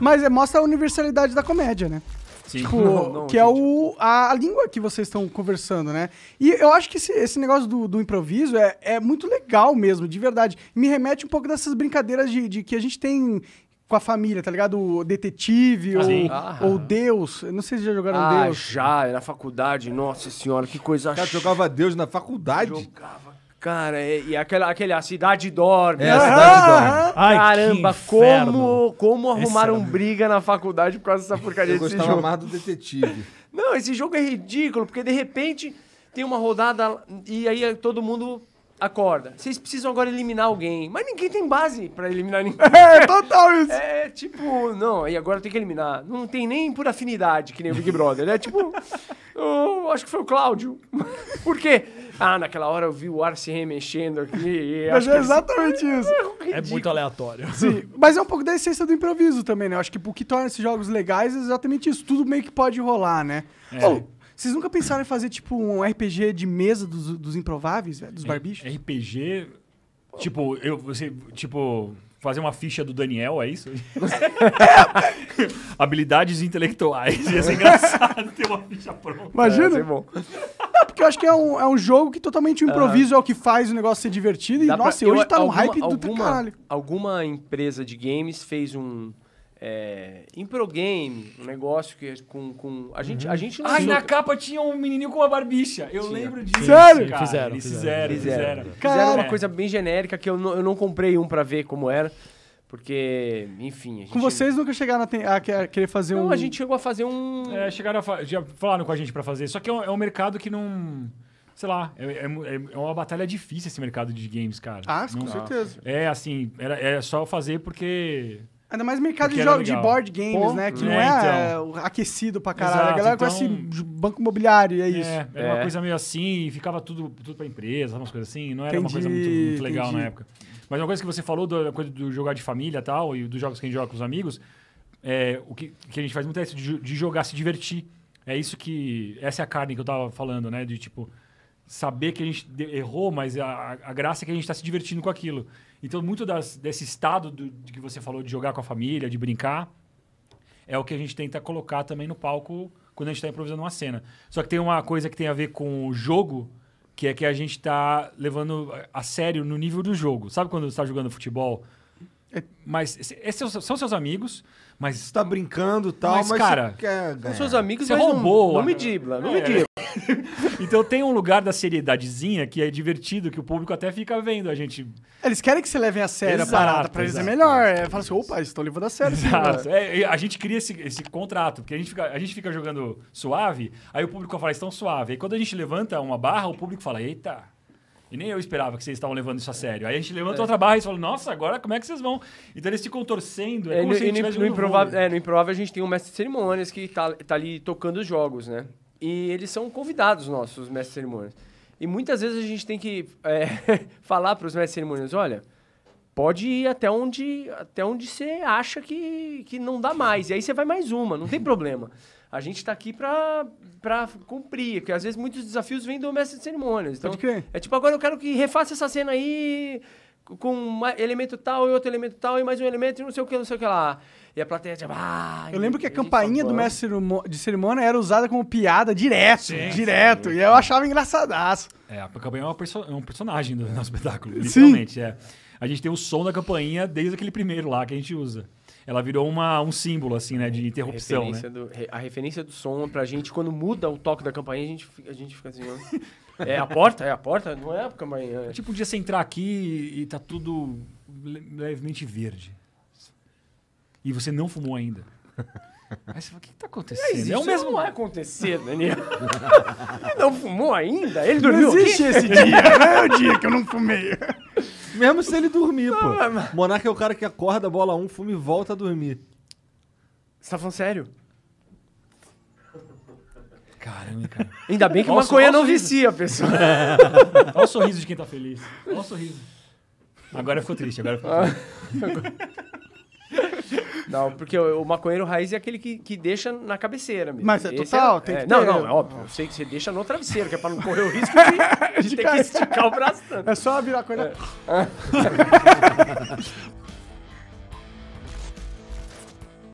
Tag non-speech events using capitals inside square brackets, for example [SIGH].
Mas é, mostra a universalidade da comédia, né? Sim. Tipo, [LAUGHS] não, não, que gente. é o, a, a, língua que vocês estão conversando, né? E eu acho que esse, esse negócio do, do improviso é, é muito legal mesmo, de verdade. Me remete um pouco dessas brincadeiras de, de que a gente tem com a família, tá ligado? O detetive ah, ou, ou ah. Deus. Eu não sei se já jogaram ah, Deus. Já, na faculdade, nossa senhora, que coisa chata. jogava Deus na faculdade? Jogava. Cara, e, é, e aquela, aquele, a cidade dorme. É, a cidade dorme. Ai, Caramba, como, como arrumaram era... briga na faculdade por causa dessa porcaria de desse jogo. Eu gostava do detetive. [LAUGHS] Não, esse jogo é ridículo, porque de repente tem uma rodada e aí todo mundo acorda. Vocês precisam agora eliminar alguém. Mas ninguém tem base para eliminar ninguém. [LAUGHS] É, total isso. É, tipo, não, e agora tem que eliminar. Não tem nem por afinidade, que nem o Big Brother. É né? tipo, [LAUGHS] eu, acho que foi o Cláudio. Por quê? ah, naquela hora eu vi o ar se remexendo aqui. [LAUGHS] Mas é exatamente [LAUGHS] é isso. É, é muito aleatório. Sim, mas é um pouco da essência do improviso também, né? Eu acho que o que torna esses jogos legais é exatamente isso. Tudo meio que pode rolar, né? É. vocês nunca pensaram em fazer, tipo, um RPG de mesa dos, dos improváveis, velho, dos é, barbichos? RPG. Tipo, eu, você, tipo, fazer uma ficha do Daniel, é isso? [LAUGHS] Habilidades intelectuais. Ia ser engraçado ter uma ficha pronta. Imagina. É, ia ser bom porque eu acho que é um, é um jogo que totalmente o ah. improviso é o que faz o negócio ser divertido. E, Dá pra- nossa, eu- hoje tá um alguma- hype do alguma, caralho. Alguma empresa de games fez um... É, improgame, um negócio que é com... com a, gente, a hum. gente Ai, na capa tinha um menininho com uma barbicha. Eu Tinha. lembro disso. Sério? cara. Fizeram, Eles fizeram, fizeram. fizeram. Fizeram uma coisa bem genérica que eu não, eu não comprei um pra ver como era. Porque, enfim. Gente... Com vocês nunca chegaram a, ter, a, querer fazer não, um. Não, a gente chegou a fazer um. É, chegaram a. Fa... Já falaram com a gente para fazer. Só que é um, é um, mercado que não. Sei lá, é, é, é, é uma batalha difícil esse mercado de games, cara. Ah, não, com certeza. É assim, era, era é só fazer porque Ainda mais mercado de jogos de board games, Pô, né? Que é, não é então. aquecido pra caralho. Exato, a galera então, conhece banco imobiliário e é, é isso. Era é. uma coisa meio assim, ficava tudo, tudo pra empresa, umas coisas assim. Não era entendi, uma coisa muito, muito legal entendi. na época. Mas uma coisa que você falou da coisa do jogar de família e tal, e dos jogos que a gente joga com os amigos, é, o que, que a gente faz muito é isso, de, de jogar, se divertir. É isso que. Essa é a carne que eu tava falando, né? De tipo saber que a gente errou, mas a, a graça é que a gente está se divertindo com aquilo. Então, muito das, desse estado do, de que você falou de jogar com a família, de brincar, é o que a gente tenta colocar também no palco quando a gente está improvisando uma cena. Só que tem uma coisa que tem a ver com o jogo, que é que a gente está levando a sério no nível do jogo. Sabe quando você está jogando futebol? É, mas esses é são seus amigos, mas... Você tá brincando e tal, mas, mas cara, quer, são seus amigos, você mas roubou, não, não me dibla, não é. me dibla. Então tem um lugar da seriedadezinha que é divertido, que o público até fica vendo a gente. Eles querem que você levem a sério exato, a parada, pra eles é melhor. É, fala assim, opa, estão levando a sério. Exato. É, a gente cria esse, esse contrato, porque a gente, fica, a gente fica jogando suave, aí o público fala, estão suave. Aí quando a gente levanta uma barra, o público fala, eita, e nem eu esperava que vocês estavam levando isso a sério. Aí a gente levanta é. outra barra e fala, nossa, agora como é que vocês vão? Então eles se contorcendo. É, é como no, se no, no, improvável, é, no Improvável a gente tem um mestre de cerimônias que tá, tá ali tocando os jogos, né? E eles são convidados nossos, os mestres cerimônias. E muitas vezes a gente tem que [LAUGHS] é, falar para os mestres cerimônias, olha, pode ir até onde até onde você acha que, que não dá mais. E aí você vai mais uma, não tem problema. A gente está aqui para cumprir, porque às vezes muitos desafios vêm do mestre de cerimônias. Então, pode crer. É tipo, agora eu quero que refaça essa cena aí com um elemento tal e outro elemento tal e mais um elemento e não sei o que, não sei o que lá. E a plateia tipo, ah, Eu lembro que a campainha tá do mestre de cerimônia era usada como piada direto, sim, direto. Sim, e eu achava engraçadaço. É, a campainha é, uma perso é um personagem do [LAUGHS] nosso espetáculo, literalmente. É. A gente tem o som da campainha desde aquele primeiro lá que a gente usa. Ela virou uma, um símbolo, assim, né? De interrupção, a né? referência né? Do, a referência do som pra gente, quando muda o toque da campainha, a gente, a gente fica assim... [LAUGHS] é a porta? É a porta? Não é a campainha. É. é tipo, podia você entrar aqui e tá tudo levemente verde. E você não fumou ainda. [LAUGHS] Aí você fala, o que, está acontecendo? é o mesmo. Não vai acontecer, Daniel. [LAUGHS] ele não fumou ainda? Ele dormiu Não existe esse dia, né? É o dia que eu não fumei. [LAUGHS] Mesmo se ele dormir, pô. Ah, Monarca é o cara que acorda, bola um, fuma e volta a dormir. Você tá falando sério? Caramba, cara. Ainda bem que o maconha não sorriso. vicia, pessoal. [LAUGHS] Olha o sorriso de quem tá feliz. Olha o sorriso. Agora ficou triste, agora ficou triste. Não, porque o, o maconheiro raiz é aquele que, que deixa na cabeceira mesmo. Mas é Esse total, é, tem é, que Não, ter... não, né? é óbvio. Eu sei que você deixa no travesseiro, que é pra não correr o risco [LAUGHS] de, de, de ter que esticar o braço tanto. É só virar a coisa... É. [LAUGHS]